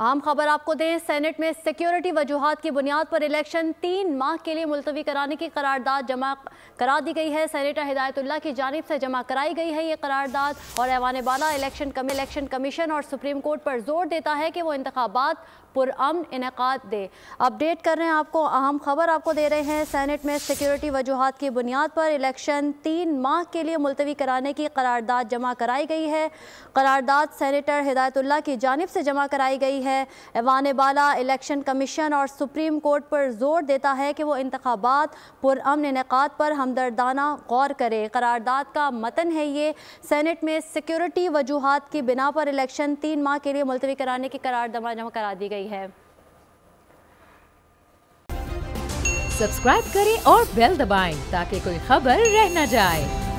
आम खबर आपको दें सेनेट में सिक्योरिटी वजूहत की बुनियाद पर इलेक्शन तीन माह के लिए मुलतवी कराने की करारदाद जमा करा दी गई है सेनेटर हिदायतुल्ला की जानब से जमा कराई गई है ये करारदाद और ऐवान बाला इलेक्शन कम इलेक्शन कमीशन और सुप्रीम कोर्ट पर जोर देता है कि वो इंतबात पुरम इनका दे अपडेट कर रहे हैं आपको अहम खबर आपको दे रहे हैं सैनेट में सिक्योरिटी वजूहत की बुनियाद पर इलेक्शन तीन माह के लिए मुलतवी कराने की करारदाद जमा कराई गई है करारदाद सैनेटर हिदायतुल्ला की जानब से जमा कराई गई है है ऐवान बाला इलेक्शन कमीशन और सुप्रीम कोर्ट पर जोर देता है कि वो इंतबात पुरम इनका पर हमदर्दाना गौर करे करारदाद का मतन है ये सैनट में सिक्योरिटी वजूहत की बिना पर इलेक्शन तीन माह के लिए मुलतवी कराने की करार दमा जमा करा दी गई है सब्सक्राइब करें और बेल दबाएं ताकि कोई खबर रह न जाए